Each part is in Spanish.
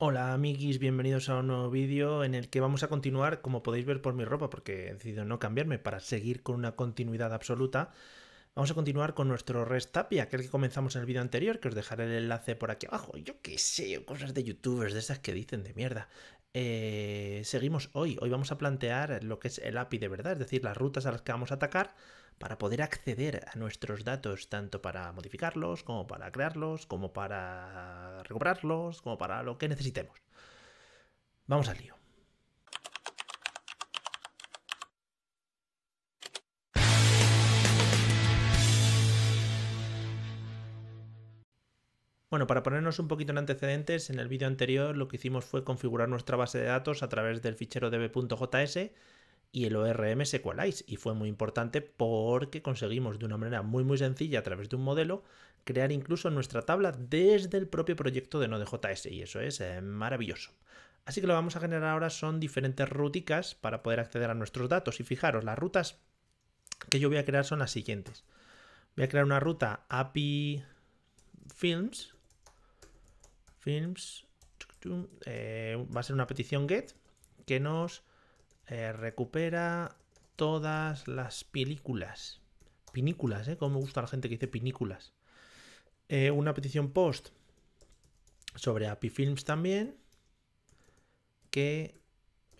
Hola amiguis, bienvenidos a un nuevo vídeo en el que vamos a continuar, como podéis ver por mi ropa, porque he decidido no cambiarme para seguir con una continuidad absoluta. Vamos a continuar con nuestro restapi, aquel que comenzamos en el vídeo anterior, que os dejaré el enlace por aquí abajo. Yo qué sé, cosas de youtubers, de esas que dicen de mierda. Eh, seguimos hoy, hoy vamos a plantear lo que es el API de verdad, es decir, las rutas a las que vamos a atacar para poder acceder a nuestros datos tanto para modificarlos como para crearlos, como para recuperarlos, como para lo que necesitemos. Vamos al lío. Bueno, para ponernos un poquito en antecedentes, en el vídeo anterior lo que hicimos fue configurar nuestra base de datos a través del fichero db.js y el ORM SQLize. Y fue muy importante porque conseguimos de una manera muy muy sencilla a través de un modelo crear incluso nuestra tabla desde el propio proyecto de Node.js y eso es eh, maravilloso. Así que lo vamos a generar ahora son diferentes rúticas para poder acceder a nuestros datos y fijaros, las rutas que yo voy a crear son las siguientes. Voy a crear una ruta API Films, Films, eh, va a ser una petición GET que nos eh, recupera todas las películas. Pinículas, ¿eh? Como me gusta la gente que dice pinículas. Eh, una petición post sobre API Films también, que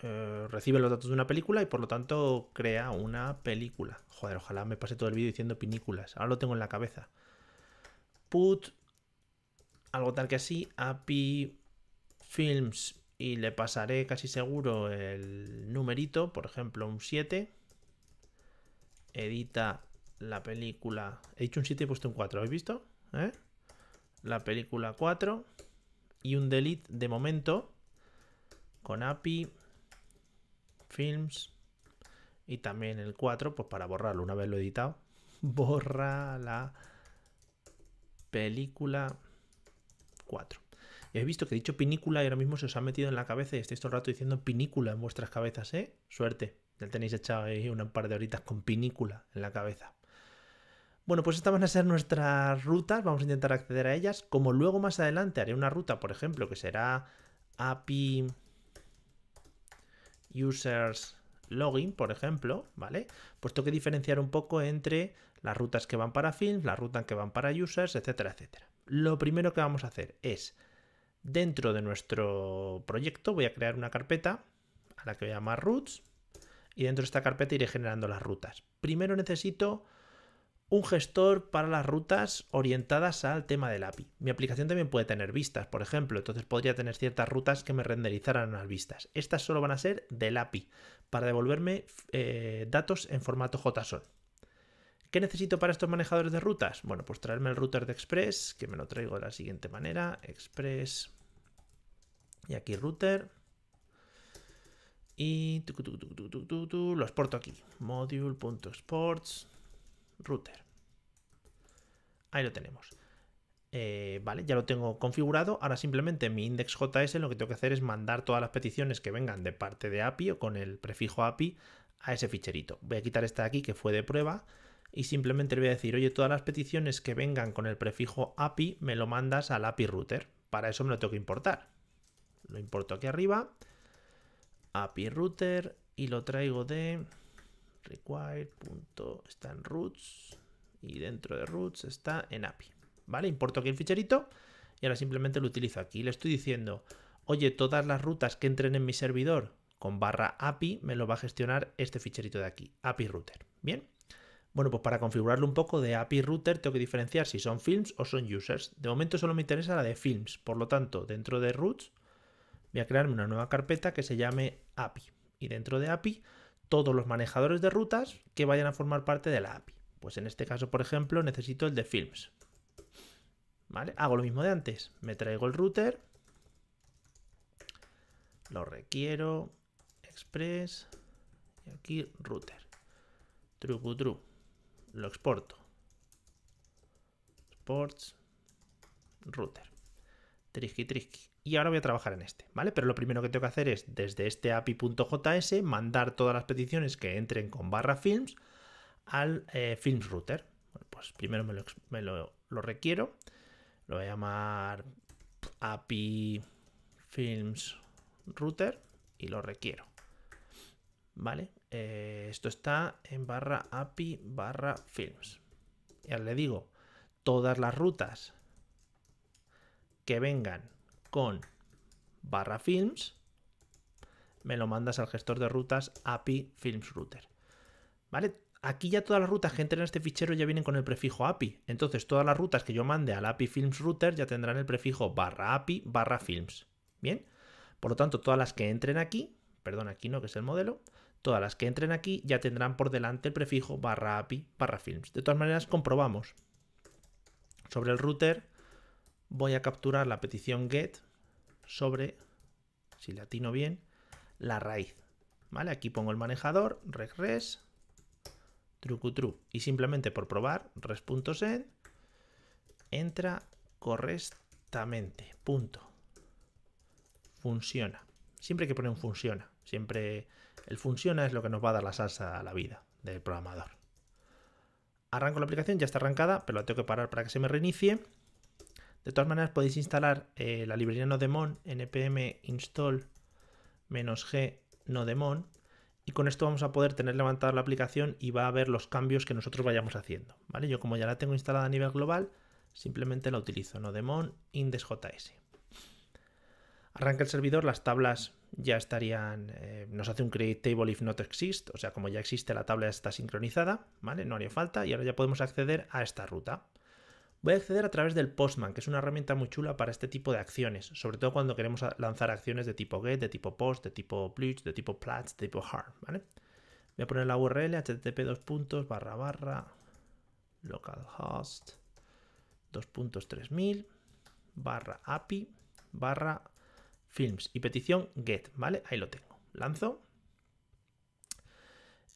eh, recibe los datos de una película y por lo tanto crea una película. Joder, ojalá me pase todo el vídeo diciendo pinículas. Ahora lo tengo en la cabeza. Put algo tal que así, API Films y le pasaré casi seguro el numerito, por ejemplo un 7. Edita la película... He dicho un 7 y he puesto un 4, ¿habéis visto? ¿Eh? La película 4 y un delete de momento con API, Films y también el 4 pues para borrarlo una vez lo he editado. Borra la película 4. He visto que he dicho pinícula y ahora mismo se os ha metido en la cabeza y estáis todo el rato diciendo pinícula en vuestras cabezas, ¿eh? Suerte, ya tenéis echado ahí un par de horitas con pinícula en la cabeza. Bueno, pues estas van a ser nuestras rutas, vamos a intentar acceder a ellas. Como luego más adelante haré una ruta, por ejemplo, que será API users login, por ejemplo, ¿vale? Pues tengo que diferenciar un poco entre las rutas que van para films, las rutas que van para users, etcétera, etcétera. Lo primero que vamos a hacer es Dentro de nuestro proyecto voy a crear una carpeta a la que voy a llamar routes y dentro de esta carpeta iré generando las rutas. Primero necesito un gestor para las rutas orientadas al tema del API. Mi aplicación también puede tener vistas, por ejemplo, entonces podría tener ciertas rutas que me renderizaran las vistas. Estas solo van a ser del API para devolverme eh, datos en formato JSON. ¿Qué necesito para estos manejadores de rutas? Bueno, pues traerme el router de Express, que me lo traigo de la siguiente manera. Express. Y aquí router. Y lo exporto aquí. Module.exports. Router. Ahí lo tenemos. Eh, vale, ya lo tengo configurado. Ahora simplemente mi index.js lo que tengo que hacer es mandar todas las peticiones que vengan de parte de API o con el prefijo API a ese ficherito. Voy a quitar esta de aquí que fue de prueba y simplemente le voy a decir, oye, todas las peticiones que vengan con el prefijo API me lo mandas al API router. Para eso me lo tengo que importar. Lo importo aquí arriba, API router y lo traigo de require. Está en roots y dentro de roots está en API. ¿Vale? Importo aquí el ficherito y ahora simplemente lo utilizo aquí. Le estoy diciendo, oye, todas las rutas que entren en mi servidor con barra API me lo va a gestionar este ficherito de aquí, API router. Bien. Bueno, pues para configurarlo un poco de API Router tengo que diferenciar si son films o son users. De momento solo me interesa la de films, por lo tanto, dentro de roots voy a crearme una nueva carpeta que se llame API. Y dentro de API, todos los manejadores de rutas que vayan a formar parte de la API. Pues en este caso, por ejemplo, necesito el de films. ¿Vale? Hago lo mismo de antes. Me traigo el router. Lo requiero. Express. Y aquí router. True, true lo exporto. Sports router. trisqui tricky. Y ahora voy a trabajar en este, ¿vale? Pero lo primero que tengo que hacer es desde este api.js mandar todas las peticiones que entren con barra films al eh, films router. pues primero me, lo, lo requiero. Lo voy a llamar api films router y lo requiero. ¿Vale? Eh, esto está en barra API barra films. Ya le digo, todas las rutas que vengan con barra films, me lo mandas al gestor de rutas API Films Router. ¿Vale? Aquí ya todas las rutas que entren en este fichero ya vienen con el prefijo API. Entonces todas las rutas que yo mande al API Films Router ya tendrán el prefijo barra API barra Films. Bien. Por lo tanto, todas las que entren aquí, perdón, aquí no, que es el modelo, Todas las que entren aquí ya tendrán por delante el prefijo barra API barra films. De todas maneras, comprobamos. Sobre el router voy a capturar la petición get sobre, si latino bien, la raíz. ¿Vale? Aquí pongo el manejador, regres, true. Y simplemente por probar, res.set, entra correctamente. Punto. Funciona. Siempre que poner un funciona. Siempre el funciona es lo que nos va a dar la salsa a la vida del programador. Arranco la aplicación, ya está arrancada, pero la tengo que parar para que se me reinicie. De todas maneras podéis instalar eh, la librería Nodemon, npm install -g nodemon y con esto vamos a poder tener levantada la aplicación y va a ver los cambios que nosotros vayamos haciendo. ¿vale? Yo como ya la tengo instalada a nivel global, simplemente la utilizo, nodemon index.js. Arranca el servidor, las tablas ya estarían, eh, nos hace un create table if not exist, o sea, como ya existe la tabla está sincronizada, ¿vale? No haría falta y ahora ya podemos acceder a esta ruta. Voy a acceder a través del Postman, que es una herramienta muy chula para este tipo de acciones, sobre todo cuando queremos lanzar acciones de tipo get, de tipo post, de tipo bleach, de tipo plats, de tipo hard, ¿vale? Voy a poner la URL http dos puntos barra barra localhost mil barra API barra films y petición get, ¿vale? Ahí lo tengo. Lanzo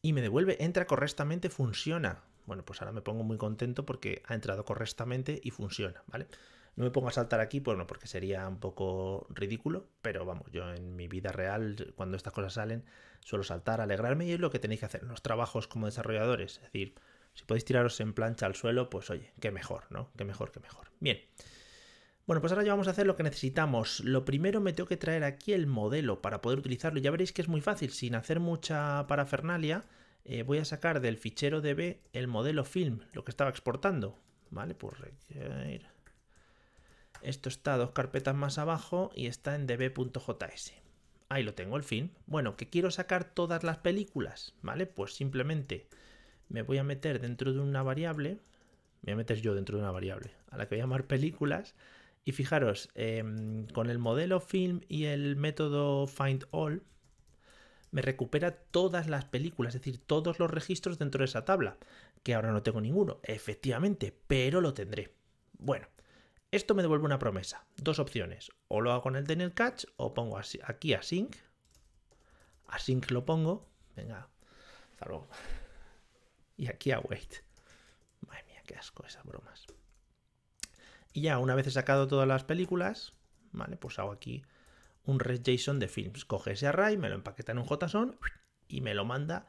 y me devuelve, entra correctamente, funciona. Bueno, pues ahora me pongo muy contento porque ha entrado correctamente y funciona, ¿vale? No me pongo a saltar aquí, bueno, pues porque sería un poco ridículo, pero vamos, yo en mi vida real, cuando estas cosas salen, suelo saltar, alegrarme y es lo que tenéis que hacer los trabajos como desarrolladores. Es decir, si podéis tiraros en plancha al suelo, pues oye, qué mejor, ¿no? Qué mejor, qué mejor. Bien. Bueno, pues ahora ya vamos a hacer lo que necesitamos. Lo primero me tengo que traer aquí el modelo para poder utilizarlo. Ya veréis que es muy fácil, sin hacer mucha parafernalia, eh, voy a sacar del fichero DB el modelo film, lo que estaba exportando. Vale, pues esto está dos carpetas más abajo y está en db.js. Ahí lo tengo, el film. Bueno, que quiero sacar todas las películas, ¿vale? Pues simplemente me voy a meter dentro de una variable, me voy a meter yo dentro de una variable, a la que voy a llamar películas, y fijaros, em, con el modelo film y el método find all, me recupera todas las películas, es decir, todos los registros dentro de esa tabla, que ahora no tengo ninguno, efectivamente, pero lo tendré. Bueno, esto me devuelve una promesa, dos opciones, o lo hago con el de Catch o pongo aquí a sync, a sync lo pongo, venga, hasta luego, y aquí a wait. Madre mía, qué asco esas bromas. Y ya una vez he sacado todas las películas, vale, pues hago aquí un JSON de films. Coge ese array, me lo empaqueta en un JSON y me lo manda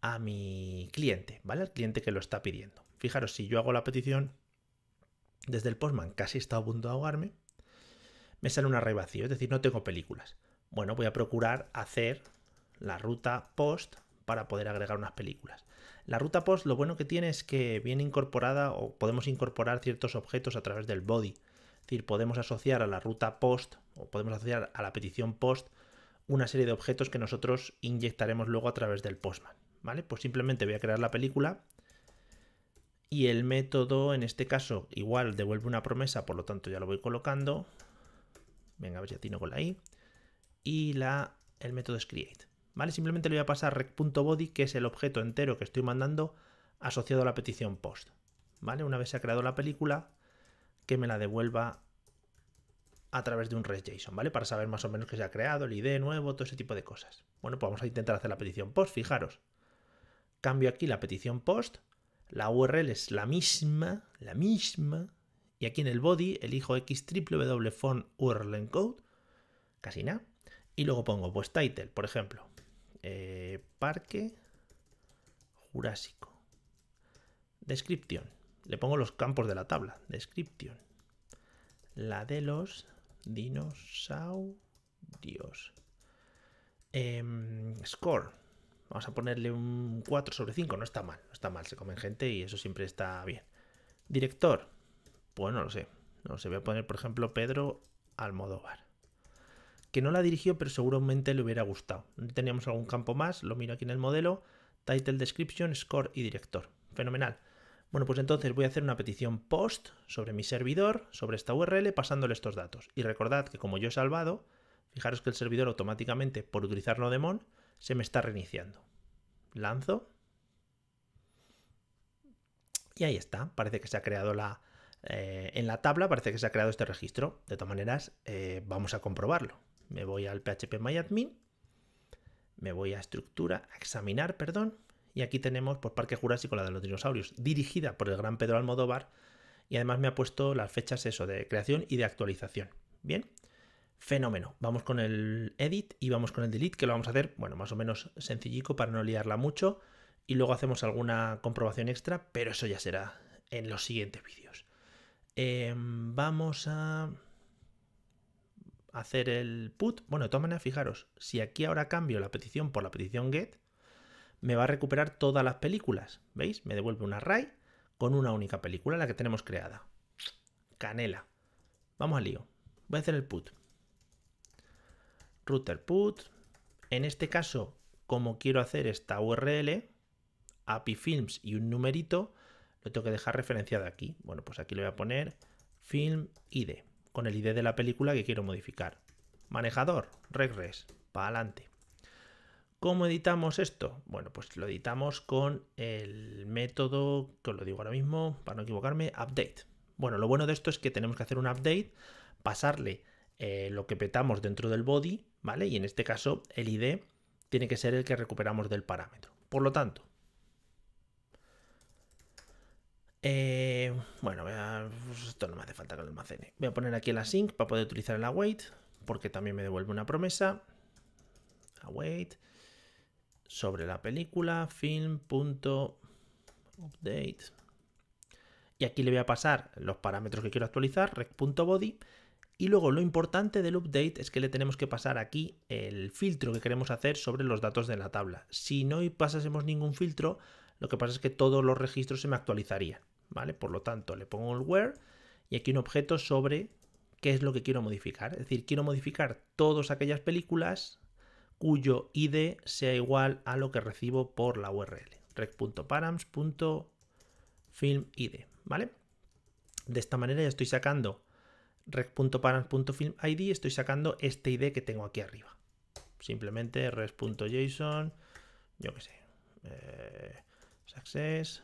a mi cliente, ¿vale? Al cliente que lo está pidiendo. Fijaros, si yo hago la petición desde el Postman, casi está a punto de ahogarme, me sale un array vacío, es decir, no tengo películas. Bueno, voy a procurar hacer la ruta post para poder agregar unas películas. La ruta post lo bueno que tiene es que viene incorporada o podemos incorporar ciertos objetos a través del body. Es decir, podemos asociar a la ruta post o podemos asociar a la petición post una serie de objetos que nosotros inyectaremos luego a través del postman. ¿Vale? Pues simplemente voy a crear la película y el método en este caso igual devuelve una promesa, por lo tanto ya lo voy colocando. Venga, a ver si atino con la i. Y la, el método es create. Simplemente le voy a pasar rec.body, que es el objeto entero que estoy mandando asociado a la petición post, ¿vale? Una vez se ha creado la película, que me la devuelva a través de un ResJSON, ¿vale? Para saber más o menos que se ha creado, el ID nuevo, todo ese tipo de cosas. Bueno, pues vamos a intentar hacer la petición post, fijaros. Cambio aquí la petición post, la URL es la misma, la misma, y aquí en el body elijo x encode casi nada, y luego pongo pues title, por ejemplo, eh, parque jurásico. Descripción. Le pongo los campos de la tabla. Descripción. La de los dinosaurios. Em, score. Vamos a ponerle un 4 sobre 5. No está mal, no está mal. Se comen gente y eso siempre está bien. Director. Pues no lo sé. No se sé. Voy a poner, por ejemplo, Pedro Almodóvar que no la dirigió, pero seguramente le hubiera gustado. Teníamos algún campo más, lo miro aquí en el modelo, title, description, score y director. Fenomenal. Bueno, pues entonces voy a hacer una petición post sobre mi servidor, sobre esta URL, pasándole estos datos. Y recordad que como yo he salvado, fijaros que el servidor automáticamente, por utilizarlo de mon, se me está reiniciando. Lanzo. Y ahí está, parece que se ha creado la... Eh, en la tabla parece que se ha creado este registro. De todas maneras, eh, vamos a comprobarlo me voy al phpMyAdmin, me voy a estructura, a examinar, perdón, y aquí tenemos por pues, Parque Jurásico la de los dinosaurios, dirigida por el gran Pedro Almodóvar, y además me ha puesto las fechas eso de creación y de actualización. Bien, fenómeno. Vamos con el edit y vamos con el delete, que lo vamos a hacer, bueno, más o menos sencillico para no liarla mucho, y luego hacemos alguna comprobación extra, pero eso ya será en los siguientes vídeos. Em, vamos a hacer el put. Bueno, de todas maneras, fijaros, si aquí ahora cambio la petición por la petición get, me va a recuperar todas las películas. ¿Veis? Me devuelve un array con una única película, la que tenemos creada. Canela. Vamos al lío. Voy a hacer el put. Router put. En este caso, como quiero hacer esta URL, API Films y un numerito, lo tengo que dejar referenciado aquí. Bueno, pues aquí le voy a poner Film ID con el ID de la película que quiero modificar. Manejador, regres, para adelante. ¿Cómo editamos esto? Bueno, pues lo editamos con el método, que os lo digo ahora mismo, para no equivocarme, update. Bueno, lo bueno de esto es que tenemos que hacer un update, pasarle eh, lo que petamos dentro del body, ¿vale? Y en este caso el ID tiene que ser el que recuperamos del parámetro. Por lo tanto, Eh, bueno, esto no me hace falta que lo almacene. Voy a poner aquí la async para poder utilizar el await, porque también me devuelve una promesa. Await. Sobre la película, film.update. Y aquí le voy a pasar los parámetros que quiero actualizar, rec.body. Y luego lo importante del update es que le tenemos que pasar aquí el filtro que queremos hacer sobre los datos de la tabla. Si no pasásemos ningún filtro, lo que pasa es que todos los registros se me actualizarían. ¿vale? Por lo tanto, le pongo el where y aquí un objeto sobre qué es lo que quiero modificar. Es decir, quiero modificar todas aquellas películas cuyo ID sea igual a lo que recibo por la URL. rec.params.filmid, ¿vale? De esta manera ya estoy sacando rec.params.filmid, estoy sacando este ID que tengo aquí arriba. Simplemente res.json, yo qué sé, eh, success,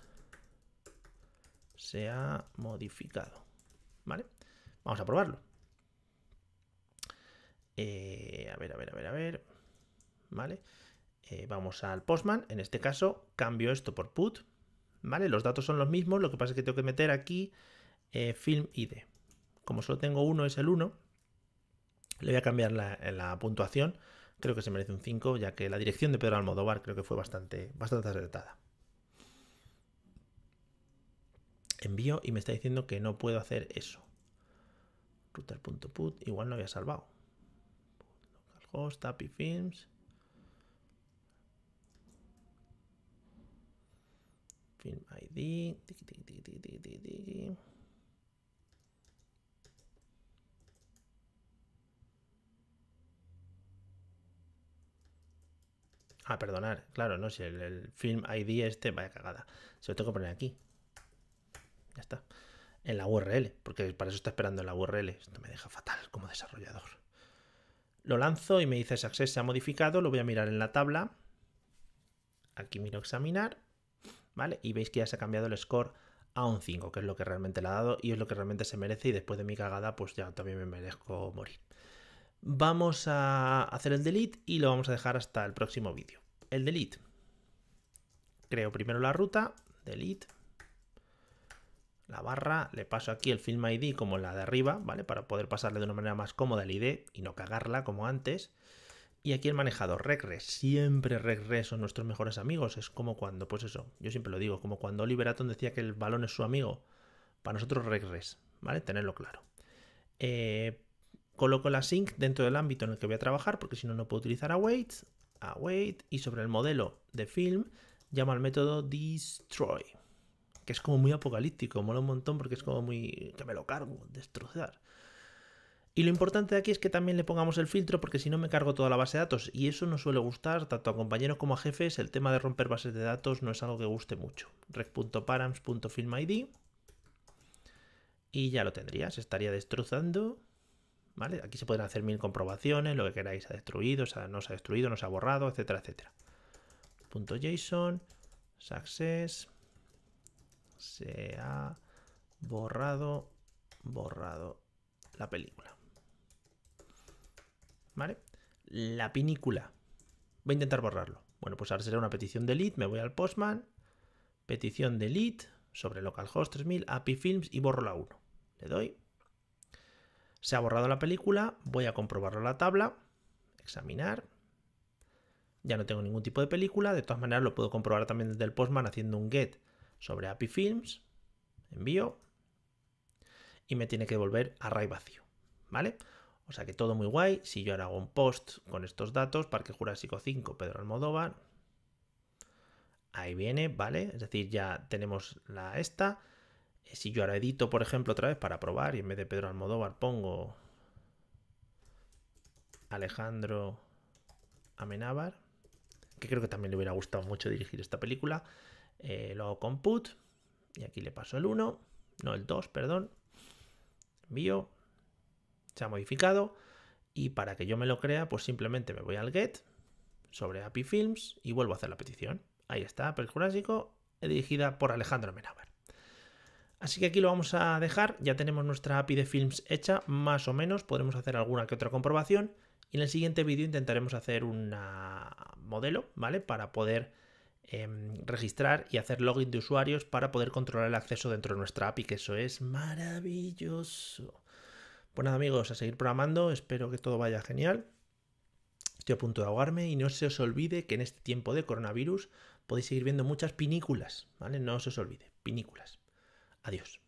se ha modificado. ¿Vale? Vamos a probarlo. Eh, a ver, a ver, a ver, a ver. ¿Vale? Eh, vamos al Postman. En este caso, cambio esto por put. ¿Vale? Los datos son los mismos. Lo que pasa es que tengo que meter aquí eh, film ID. Como solo tengo uno, es el 1. Le voy a cambiar la, puntuación. Creo que se merece un 5, ya que la dirección de Pedro Almodóvar creo que fue bastante, bastante acertada. envío y me está diciendo que no puedo hacer eso. Router.put, igual no había salvado. Localhost API Films. Film ID. Ah, perdonar, claro, no, si el, el film ID este, vaya cagada. Se lo tengo que poner aquí. Ya está. En la URL, porque para eso está esperando en la URL. Esto me deja fatal como desarrollador. Lo lanzo y me dice access se ha modificado. Lo voy a mirar en la tabla. Aquí miro examinar. ¿Vale? Y veis que ya se ha cambiado el score a un 5, que es lo que realmente le ha dado y es lo que realmente se merece. Y después de mi cagada, pues ya también me merezco morir. Vamos a hacer el delete y lo vamos a dejar hasta el próximo vídeo. El delete. Creo primero la ruta, delete, la barra, le paso aquí el Film ID como la de arriba, ¿vale? Para poder pasarle de una manera más cómoda el ID y no cagarla como antes. Y aquí el manejador, Regres, siempre Regres son nuestros mejores amigos, es como cuando, pues eso, yo siempre lo digo, como cuando Oliver decía que el balón es su amigo, para nosotros Regres, ¿vale? Tenerlo claro. Eh, coloco la sync dentro del ámbito en el que voy a trabajar, porque si no, no puedo utilizar await, await, y sobre el modelo de film, llamo al método destroy, que es como muy apocalíptico, mola un montón porque es como muy... que me lo cargo, destrozar. Y lo importante de aquí es que también le pongamos el filtro porque si no me cargo toda la base de datos y eso no suele gustar tanto a compañeros como a jefes, el tema de romper bases de datos no es algo que guste mucho. rec.params.filmid y ya lo tendrías, estaría destrozando. ¿Vale? Aquí se pueden hacer mil comprobaciones, lo que queráis, ha destruido, o sea no se ha destruido, no se ha borrado, etcétera, etcétera. Punto .json, success, se ha borrado, borrado la película. ¿Vale? La pinícula. Voy a intentar borrarlo. Bueno, pues ahora será una petición de lead. Me voy al postman. Petición de sobre localhost 3000, API Films y borro la 1. Le doy. Se ha borrado la película. Voy a comprobarlo en la tabla. Examinar. Ya no tengo ningún tipo de película. De todas maneras, lo puedo comprobar también desde el postman haciendo un get sobre API Films, envío y me tiene que a array vacío, ¿vale? O sea que todo muy guay. Si yo ahora hago un post con estos datos, Parque Jurásico 5, Pedro Almodóvar, ahí viene, ¿vale? Es decir, ya tenemos la esta. Eh, si yo ahora edito, por ejemplo, otra vez para probar y en vez de Pedro Almodóvar pongo Alejandro Amenábar, que creo que también le hubiera gustado mucho dirigir esta película. Eh, lo hago con put. Y aquí le paso el 1. No, el 2, perdón. Envío. Se ha modificado. Y para que yo me lo crea, pues simplemente me voy al get sobre API Films y vuelvo a hacer la petición. Ahí está, Apple Jurásico, dirigida por Alejandro Menabar. Así que aquí lo vamos a dejar, ya tenemos nuestra API de Films hecha, más o menos, podremos hacer alguna que otra comprobación y en el siguiente vídeo intentaremos hacer un modelo, ¿vale? Para poder Em, registrar y hacer login de usuarios para poder controlar el acceso dentro de nuestra API, que eso es maravilloso. Pues nada amigos, a seguir programando, espero que todo vaya genial. Estoy a punto de ahogarme y no se os olvide que en este tiempo de coronavirus podéis seguir viendo muchas pinículas, ¿vale? No se os olvide, pinículas. Adiós.